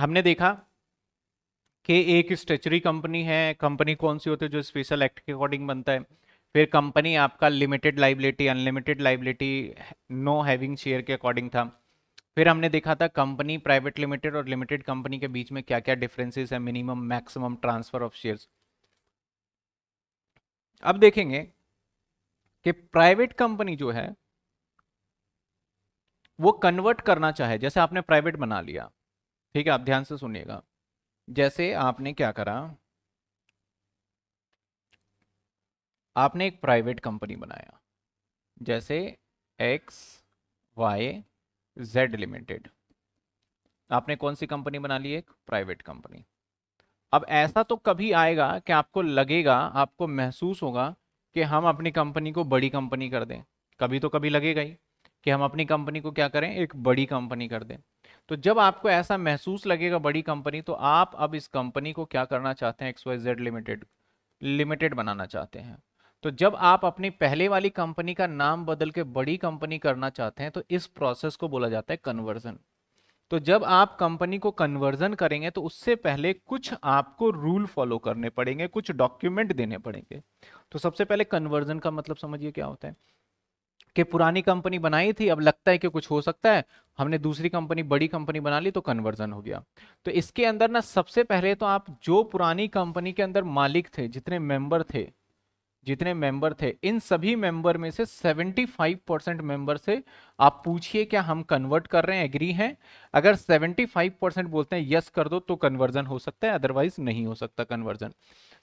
हमने देखा कि एक स्टेचरी कंपनी है कंपनी कौन सी होती है जो स्पेशल एक्ट के अकॉर्डिंग बनता है फिर कंपनी आपका limited liability unlimited liability no having share के अकॉर्डिंग था फिर हमने देखा था कंपनी प्राइवेट लिमिटेड और लिमिटेड कंपनी के बीच में क्या क्या डिफरेंसेस है minimum maximum transfer of shares अब देखेंगे कि प्राइवेट कंपनी जो है वो कन्वर्ट करना चाहे जैसे आपने प्राइवेट बना लिया ठीक है आप ध्यान से सुनिएगा जैसे आपने क्या करा आपने एक प्राइवेट कंपनी बनाया जैसे एक्स वाई जेड लिमिटेड आपने कौन सी कंपनी बना ली एक प्राइवेट कंपनी अब ऐसा तो कभी आएगा कि आपको लगेगा आपको महसूस होगा कि हम अपनी कंपनी को बड़ी कंपनी कर दें कभी तो कभी लगेगा ही कि हम अपनी कंपनी को क्या करें एक बड़ी कंपनी कर दें तो जब आपको ऐसा महसूस लगेगा बड़ी कंपनी तो आप अब इस कंपनी को क्या करना चाहते हैं X Y Z limited limited बनाना चाहते हैं तो जब आप अपनी पहले वाली कंपनी का नाम बदल के बड़ी कंपनी करना चाहते हैं तो इस प्रोसेस को बोला जाता है कन्वर्जन तो जब आप कंपनी को कन्वर्जन करेंगे तो उससे पहले कुछ आपको रूल फॉलो करने पड़ेंगे कुछ डॉक्यूमेंट देने पड़ेंगे तो सबसे पहले कन्वर्जन का मतलब समझिए क्या होता है कि पुरानी कंपनी बनाई थी अब लगता है कि कुछ हो सकता है हमने दूसरी कंपनी बड़ी कंपनी बना ली तो कन्वर्जन हो गया तो इसके अंदर ना सबसे पहले तो आप जो पुरानी कंपनी के अंदर मालिक थे जितने मेंबर थे जितने मेंबर थे इन सभी मेंबर में से 75 परसेंट मेंबर से आप पूछिए क्या हम कन्वर्ट कर रहे हैं एग्री हैं अगर 75 परसेंट बोलते हैं यस कर दो तो कन्वर्जन हो सकता है अदरवाइज नहीं हो सकता कन्वर्जन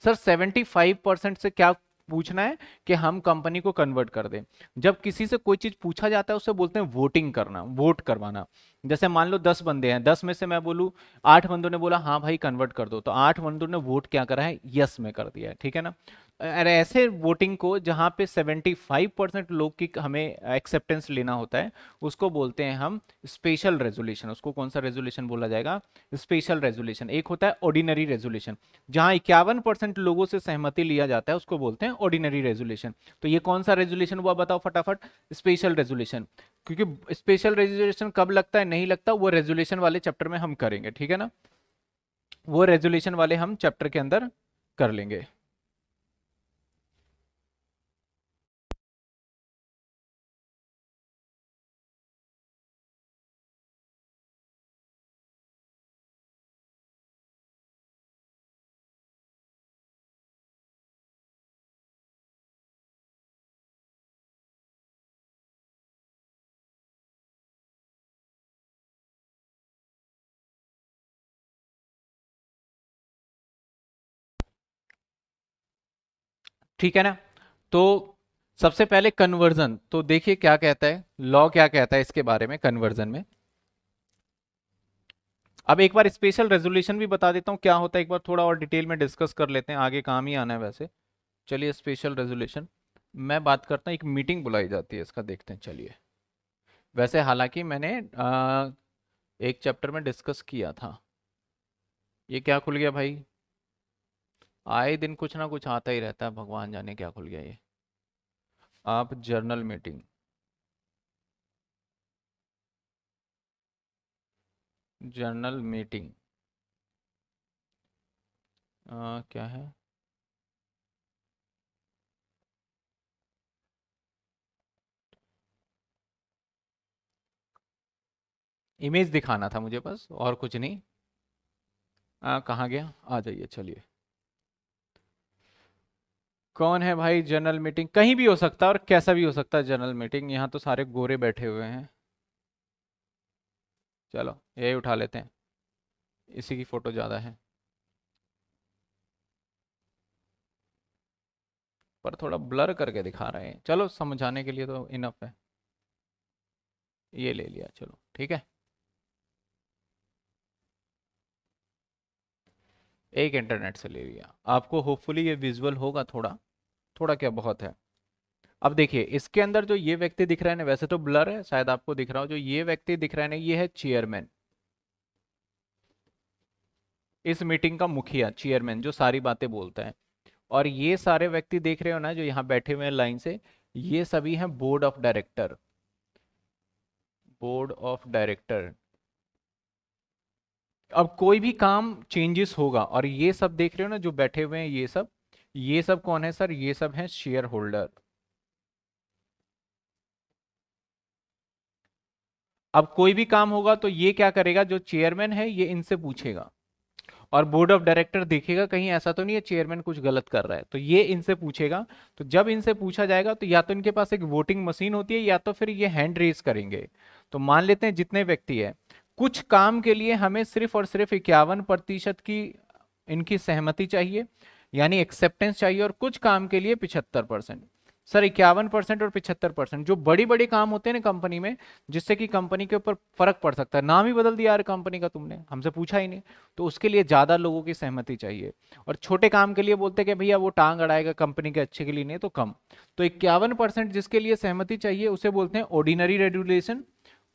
सर 75 परसेंट से क्या पूछना है कि हम कंपनी को कन्वर्ट कर दें जब किसी से कोई चीज पूछा जाता है उसे बोलते हैं वोटिंग करना वोट करवाना जैसे मान लो दस बंदे हैं दस में से मैं बोलूँ आठ बंदों ने बोला हाँ भाई कन्वर्ट कर दो तो आठ बंदों ने वोट क्या करा है यस में कर दिया है ठीक है ना ऐसे वोटिंग को जहाँ पे 75 परसेंट लोग की हमें एक्सेप्टेंस लेना होता है उसको बोलते हैं हम स्पेशल रेजोल्यूशन उसको कौन सा रेजोल्यूशन बोला जाएगा स्पेशल रेजोल्यूशन एक होता है ऑर्डिनरी रेजोल्यूशन जहाँ इक्यावन परसेंट लोगों से सहमति लिया जाता है उसको बोलते हैं ऑर्डिनरी रेजोल्यूशन तो ये कौन सा रेजोल्यूशन हुआ बताओ फटाफट स्पेशल रेजोल्यूशन क्योंकि स्पेशल रेजोल्यूशन कब लगता है नहीं लगता वो रेजोल्यूशन वाले चैप्टर में हम करेंगे ठीक है ना वो रेजोल्यूशन वाले हम चैप्टर के अंदर कर लेंगे ठीक है ना तो सबसे पहले कन्वर्जन तो देखिए क्या कहता है लॉ क्या कहता है इसके बारे में कन्वर्जन में अब एक बार स्पेशल रेजोल्यूशन भी बता देता हूँ क्या होता है एक बार थोड़ा और डिटेल में डिस्कस कर लेते हैं आगे काम ही आना है वैसे चलिए स्पेशल रेजोल्यूशन मैं बात करता हूँ एक मीटिंग बुलाई जाती है इसका देखते हैं चलिए वैसे हालांकि मैंने आ, एक चैप्टर में डिस्कस किया था ये क्या खुल गया भाई आए दिन कुछ ना कुछ आता ही रहता है भगवान जाने क्या खुल गया ये आप जर्नल मीटिंग जर्नल मीटिंग आ, क्या है इमेज दिखाना था मुझे बस और कुछ नहीं कहाँ गया आ जाइए चलिए कौन है भाई जनरल मीटिंग कहीं भी हो सकता है और कैसा भी हो सकता है जनरल मीटिंग यहाँ तो सारे गोरे बैठे हुए हैं चलो यही उठा लेते हैं इसी की फ़ोटो ज़्यादा है पर थोड़ा ब्लर करके दिखा रहे हैं चलो समझाने के लिए तो इनफ है ये ले लिया चलो ठीक है एक इंटरनेट से ले लिया आपको होपफुली ये विजुअल होगा थोड़ा थोड़ा क्या बहुत है अब देखिए इसके अंदर जो ये व्यक्ति दिख रहे हैं वैसे तो ब्लर है शायद आपको दिख रहा हो जो ये व्यक्ति दिख रहे हैं ये है चेयरमैन इस मीटिंग का मुखिया चेयरमैन जो सारी बातें बोलता है और ये सारे व्यक्ति देख रहे हो ना जो यहाँ बैठे हुए हैं लाइन से ये सभी हैं board of director board of director अब कोई भी काम चेंजेस होगा और ये सब देख रहे हो ना जो बैठे हुए हैं ये सब ये सब कौन है सर ये सब है शेयर होल्डर अब कोई भी काम होगा तो ये क्या करेगा जो चेयरमैन है ये इनसे पूछेगा और बोर्ड ऑफ डायरेक्टर देखेगा कहीं ऐसा तो नहीं है चेयरमैन कुछ गलत कर रहा है तो ये इनसे पूछेगा तो जब इनसे पूछा जाएगा तो या तो इनके पास एक वोटिंग मशीन होती है या तो फिर ये हैंड रेस करेंगे तो मान लेते हैं जितने व्यक्ति है कुछ काम के लिए हमें सिर्फ और सिर्फ इक्यावन प्रतिशत की इनकी सहमति चाहिए यानी एक्सेप्टेंस चाहिए और कुछ काम के लिए पिछहत्तर परसेंट सर इक्यावन परसेंट और पिछहत्तर परसेंट जो बड़ी बड़ी काम होते हैं ना कंपनी में जिससे कि कंपनी के ऊपर फर्क पड़ सकता है नाम ही बदल दिया यार कंपनी का तुमने हमसे पूछा ही नहीं तो उसके लिए ज़्यादा लोगों की सहमति चाहिए और छोटे काम के लिए बोलते कि भैया वो टांग अड़ाएगा कंपनी के अच्छे के लिए नहीं तो कम तो इक्यावन परसेंट जिसके लिए सहमति चाहिए उसे बोलते हैं ऑर्डिनरी रेगुलेशन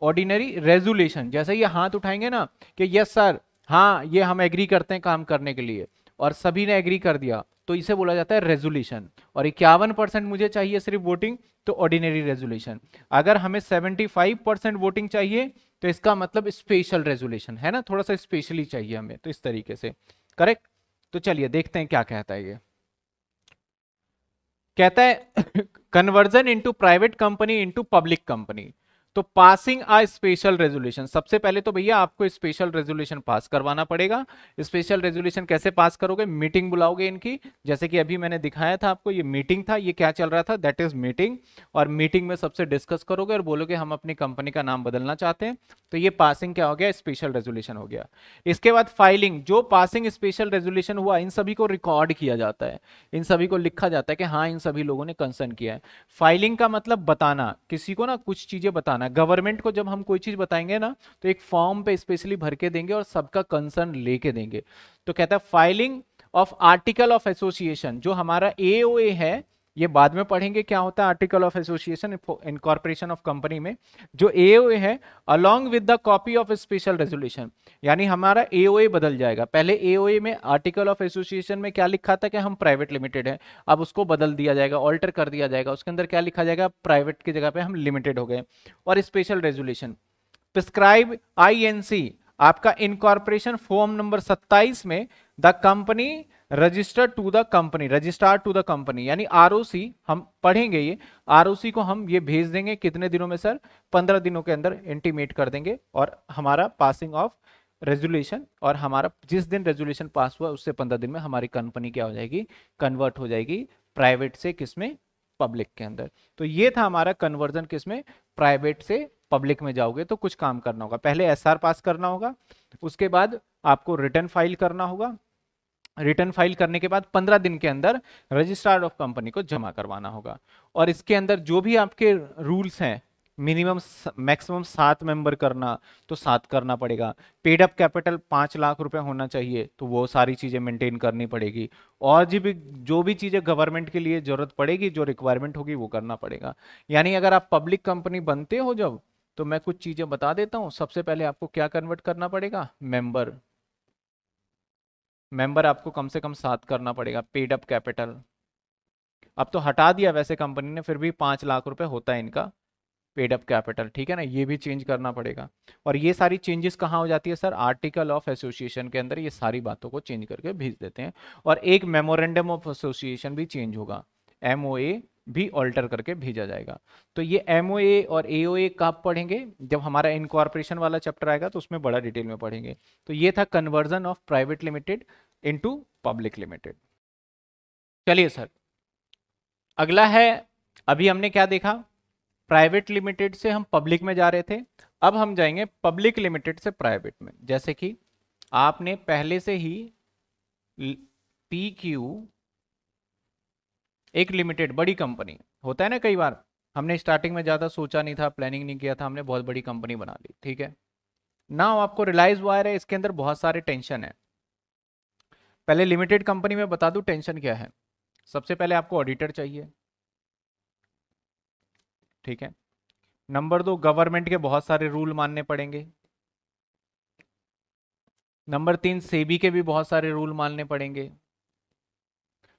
ऑर्डिनरी रेजुलेशन जैसे ये हाथ उठाएंगे ना कि यस सर हाँ ये हम एग्री करते हैं काम करने के लिए और सभी ने एग्री कर दिया तो इसे बोला जाता है रेजोल्यूशन और इक्यावन परसेंट मुझे चाहिए सिर्फ वोटिंग तो ऑर्डिनरी रेजोल्यूशन अगर हमें सेवेंटी फाइव परसेंट वोटिंग चाहिए तो इसका मतलब स्पेशल रेजोल्यूशन है ना थोड़ा सा स्पेशली चाहिए हमें तो इस तरीके से करेक्ट तो चलिए देखते हैं क्या कहता है ये कहता है conversion into private company into public company तो पासिंग आ स्पेशल रेजोल्यूशन सबसे पहले तो भैया आपको स्पेशल रेजोल्यूशन पास करवाना पड़ेगा स्पेशल रेजोल्यूशन कैसे पास करोगे मीटिंग बुलाओगे इनकी जैसे कि अभी मैंने दिखाया था आपको ये मीटिंग था ये क्या चल रहा था दैट इज मीटिंग और मीटिंग में सबसे डिस्कस करोगे और बोलोगे हम अपनी कंपनी का नाम बदलना चाहते हैं तो ये पासिंग क्या हो गया स्पेशल रेजोल्यूशन हो गया इसके बाद फाइलिंग जो पासिंग स्पेशल रेजोल्यूशन हुआ इन सभी को रिकॉर्ड किया जाता है इन सभी को लिखा जाता है कि हाँ इन सभी लोगों ने कंसर्न किया है फाइलिंग का मतलब बताना किसी को ना कुछ चीजें बताना बताना गवर्नमेंट को जब हम कोई चीज़ बताएंगे ना तो एक फॉर्म पे स्पेशली भर के देंगे और सबका कंसर्न लेके देंगे तो कहता है filing of article of association जो हमारा ए है ये बाद में पढ़ेंगे क्या होता है article of association incorporation of company में जो ए है along with the copy of special resolution यानी हमारा ए बदल जाएगा पहले ए में आर्टिकल ऑफ एसोसिएशन में क्या लिखा था कि हम प्राइवेट लिमिटेड है अब उसको बदल दिया जाएगा ऑल्टर कर दिया जाएगा उसके अंदर क्या लिखा जाएगा प्राइवेट की जगह पे हम लिमिटेड हो गए और स्पेशल रेजोल्यूशन प्रिस्क्राइब आई आपका इनकॉर्पोरेशन फॉर्म नंबर सत्ताईस में the company register to the company register to the company यानी आर हम पढ़ेंगे ये आर को हम ये भेज देंगे कितने दिनों में सर पंद्रह दिनों के अंदर इंटीमेट कर देंगे और हमारा पासिंग ऑफ रेजोल्यूशन और हमारा जिस दिन रेजोल्यूशन पास हुआ उससे पंद्रह दिन में हमारी कंपनी क्या हो जाएगी कन्वर्ट हो जाएगी प्राइवेट से किसमें पब्लिक के अंदर तो ये था हमारा कन्वर्जन किसमें प्राइवेट से पब्लिक में जाओगे तो कुछ काम करना होगा पहले एसआर पास करना होगा उसके बाद आपको रिटर्न फाइल करना होगा रिटर्न फाइल करने के बाद पंद्रह दिन के अंदर रजिस्ट्रार ऑफ कंपनी को जमा करवाना होगा और इसके अंदर जो भी आपके रूल्स हैं मिनिमम मैक्सिमम सात मेंबर करना तो सात करना पड़ेगा पेड अप कैपिटल पाँच लाख रुपए होना चाहिए तो वो सारी चीज़ें मेंटेन करनी पड़ेगी और जी भी जो भी चीज़ें गवर्नमेंट के लिए ज़रूरत पड़ेगी जो रिक्वायरमेंट होगी वो करना पड़ेगा यानी अगर आप पब्लिक कंपनी बनते हो जब तो मैं कुछ चीज़ें बता देता हूँ सबसे पहले आपको क्या कन्वर्ट करना पड़ेगा मेंबर मेंबर आपको कम से कम सात करना पड़ेगा पेड अप कैपिटल अब तो हटा दिया वैसे कंपनी ने फिर भी पाँच लाख रुपए होता है इनका पेड अप कैपिटल ठीक है ना ये भी चेंज करना पड़ेगा और ये सारी चेंजेस कहाँ हो जाती है सर आर्टिकल ऑफ एसोसिएशन के अंदर ये सारी बातों को चेंज करके भेज देते हैं और एक मेमोरेंडम ऑफ एसोसिएशन भी चेंज होगा एम ओ ए भी ऑल्टर करके भेजा जाएगा तो ये एम और ए ओ कब पढ़ेंगे जब हमारा इनकॉर्पोरेशन वाला चैप्टर आएगा तो उसमें बड़ा डिटेल में पढ़ेंगे तो ये था conversion of private limited into public limited चलिए सर अगला है अभी हमने क्या देखा प्राइवेट लिमिटेड से हम पब्लिक में जा रहे थे अब हम जाएंगे पब्लिक लिमिटेड से प्राइवेट में जैसे कि आपने पहले से ही पी क्यू एक लिमिटेड बड़ी कंपनी होता है ना कई बार हमने स्टार्टिंग में ज़्यादा सोचा नहीं था प्लानिंग नहीं किया था हमने बहुत बड़ी कंपनी बना ली ठीक है नाउ आपको रिलाइज वायर है इसके अंदर बहुत सारे टेंशन है पहले लिमिटेड कंपनी में बता दू टेंशन क्या है सबसे पहले आपको ऑडिटर चाहिए ठीक है नंबर दो गवर्नमेंट के बहुत सारे रूल मानने पड़ेंगे नंबर तीन सेबी के भी बहुत सारे रूल मानने पड़ेंगे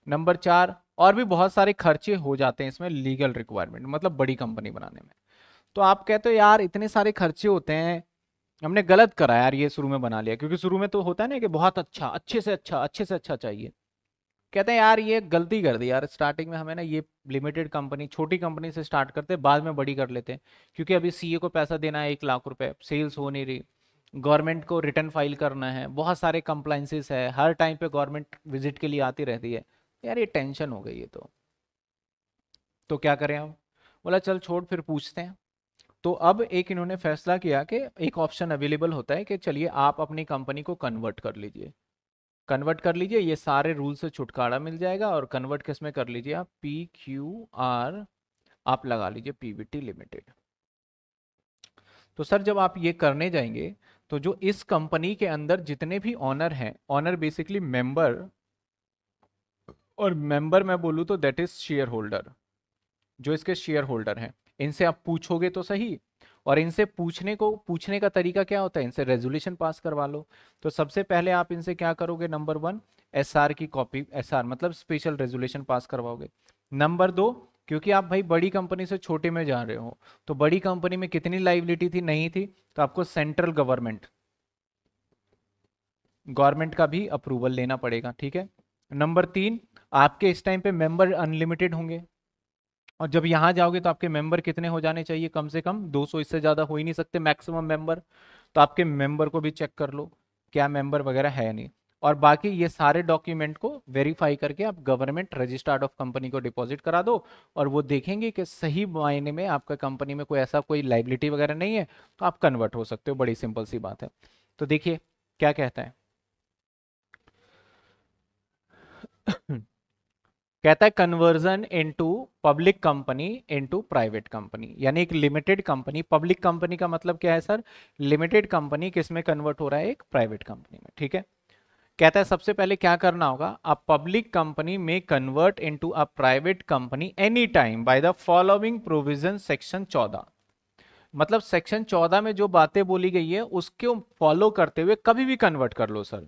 नंबर चार और भी बहुत सारे खर्चे हो जाते हैं इसमें लीगल रिक्वायरमेंट मतलब बड़ी कंपनी बनाने में तो आप कहते हो यार इतने सारे खर्चे होते हैं हमने गलत करा यार ये शुरू में बना लिया क्योंकि शुरू में तो होता है ना कि बहुत अच्छा अच्छे से अच्छा अच्छे से अच्छा चाहिए कहते हैं यार ये गलती कर दी यार स्टार्टिंग में हमें ना ये लिमिटेड कंपनी छोटी कंपनी से स्टार्ट करते बाद में बड़ी कर लेते हैं क्योंकि अभी सीए e को पैसा देना है एक लाख रुपए सेल्स हो नहीं रही गवर्नमेंट को रिटर्न फाइल करना है बहुत सारे कंप्लाइंसेस है हर टाइम पे गवर्नमेंट विजिट के लिए आती रहती है यार ये टेंशन हो गई है तो तो क्या करें अब बोला चल छोड़ फिर पूछते हैं तो अब एक इन्होंने फैसला किया कि एक ऑप्शन अवेलेबल होता है कि चलिए आप अपनी कंपनी को कन्वर्ट कर लीजिए कन्वर्ट कर लीजिए ये सारे रूल से छुटकारा मिल जाएगा और कन्वर्ट किस में कर लीजिए आप पी क्यू आर आप लगा लीजिए पीवीटी लिमिटेड तो सर जब आप ये करने जाएंगे तो जो इस कंपनी के अंदर जितने भी ऑनर हैं ऑनर बेसिकली मेंबर और मेंबर मैं बोलूँ तो दैट इज शेयर होल्डर जो इसके शेयर होल्डर हैं इनसे आप पूछोगे तो सही और इनसे पूछने को पूछने का तरीका क्या होता है इनसे रेजोल्यूशन पास करवा लो तो सबसे पहले आप इनसे क्या करोगे नंबर वन एस की कॉपी एस मतलब स्पेशल रेजोल्यूशन पास करवाओगे नंबर दो क्योंकि आप भाई बड़ी कंपनी से छोटे में जा रहे हो तो बड़ी कंपनी में कितनी लाइबिलिटी थी नहीं थी तो आपको सेंट्रल गवर्नमेंट गवर्नमेंट का भी अप्रूवल लेना पड़ेगा ठीक है नंबर तीन आपके इस टाइम पे मेंबर अनलिमिटेड होंगे और जब यहाँ जाओगे तो आपके मेंबर कितने हो जाने चाहिए कम से कम 200 इससे ज़्यादा हो ही नहीं सकते मैक्सिमम मेंबर तो आपके मेंबर को भी चेक कर लो क्या मेंबर वगैरह है नहीं और बाकी ये सारे डॉक्यूमेंट को वेरीफाई करके आप गवर्नमेंट रजिस्टर्ड ऑफ कंपनी को डिपॉजिट करा दो और वो देखेंगे कि सही मायने में आपका कंपनी में कोई ऐसा कोई लाइबिलिटी वगैरह नहीं है तो आप कन्वर्ट हो सकते हो बड़ी सिंपल सी बात है तो देखिए क्या कहता है कहता है conversion into public company into private company यानी एक लिमिटेड कंपनी पब्लिक कंपनी का मतलब क्या है सर लिमिटेड कंपनी किस में कन्वर्ट हो रहा है एक प्राइवेट कंपनी में ठीक है कहता है सबसे पहले क्या करना होगा अ पब्लिक कंपनी में convert into a private company any time by the following provision section 14 मतलब सेक्शन 14 में जो बातें बोली गई है उसको फॉलो करते हुए कभी भी कन्वर्ट कर लो सर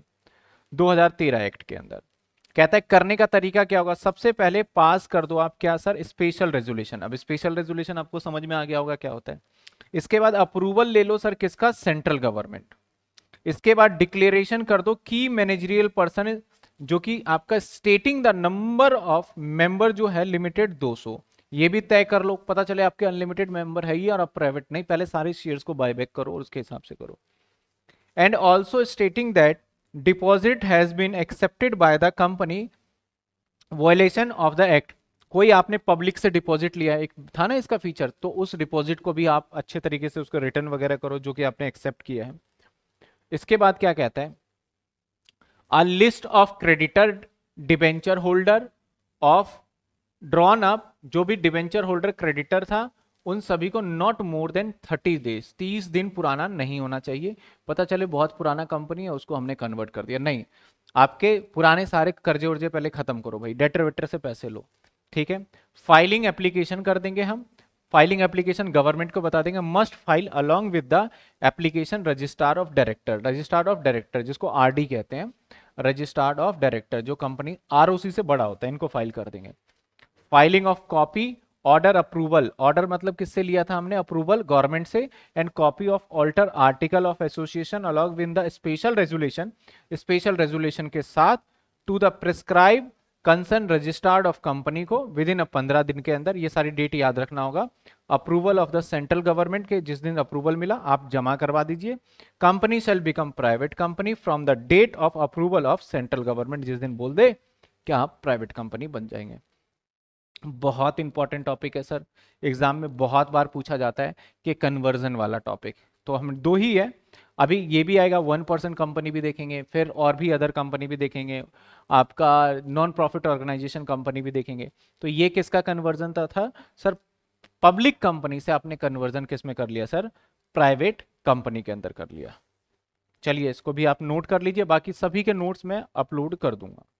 2013 एक्ट के अंदर कहता है करने का तरीका क्या होगा सबसे पहले पास कर दो आप क्या सर स्पेशल रेजोल्यूशन अब स्पेशल रेजोल्यूशन आपको समझ में आ गया होगा क्या होता है इसके बाद अप्रूवल ले लो सर किसका सेंट्रल गवर्नमेंट इसके बाद डिक्लेरेशन कर दो की मैनेजरियल पर्सन जो कि आपका stating the number of member जो है लिमिटेड 200 ये भी तय कर लो पता चले आपके अनलिमिटेड मेंबर है ही और आप प्राइवेट नहीं पहले सारे शेयर्स को बाय बैक करो और उसके हिसाब से करो and also stating that deposit has been accepted by the company violation of the act कोई आपने पब्लिक से डिपॉजिट लिया एक था ना इसका फीचर तो उस डिपॉजिट को भी आप अच्छे तरीके से उसको रिटर्न वगैरह करो जो कि आपने एक्सेप्ट किया है इसके बाद क्या कहता है a list of creditor debenture holder of drawn up जो भी डिबेंचर होल्डर क्रेडिटर था उन सभी को not more than thirty days तीस दिन पुराना नहीं होना चाहिए पता चले बहुत पुराना कंपनी है उसको हमने कन्वर्ट कर दिया नहीं आपके पुराने सारे कर्जे उर्जे पहले खत्म करो भाई डेटर वेटर से पैसे लो ठीक है फाइलिंग एप्लीकेशन कर देंगे हम फाइलिंग एप्लीकेशन गवर्नमेंट को बता देंगे must file along with the application registrar of director registrar of director जिसको आर कहते हैं रजिस्ट्रार ऑफ डायरेक्टर जो कंपनी आर से बड़ा होता है इनको फाइल कर देंगे filing of copy order approval order मतलब किससे लिया था हमने अप्रूवल गवर्नमेंट से and copy of alter article of association along with the special resolution special resolution के साथ to the prescribe concern registered of company को विद इन पंद्रह दिन के अंदर ये सारी डेट याद रखना होगा approval of the central government के जिस दिन अप्रूवल मिला आप जमा करवा दीजिए company shall become private company from the date of approval of central government जिस दिन बोल दे कि आप प्राइवेट कंपनी बन जाएंगे बहुत इंपॉर्टेंट टॉपिक है सर एग्जाम में बहुत बार पूछा जाता है कि कन्वर्जन वाला टॉपिक तो हम दो ही है अभी ये भी आएगा वन परसेंट कंपनी भी देखेंगे फिर और भी अदर कंपनी भी देखेंगे आपका नॉन प्रॉफिट ऑर्गेनाइजेशन कंपनी भी देखेंगे तो ये किसका कन्वर्जन था, था सर पब्लिक कंपनी से आपने कन्वर्जन किस में कर लिया सर प्राइवेट कंपनी के अंदर कर लिया चलिए इसको भी आप नोट कर लीजिए बाकी सभी के नोट्स मैं अपलोड कर दूंगा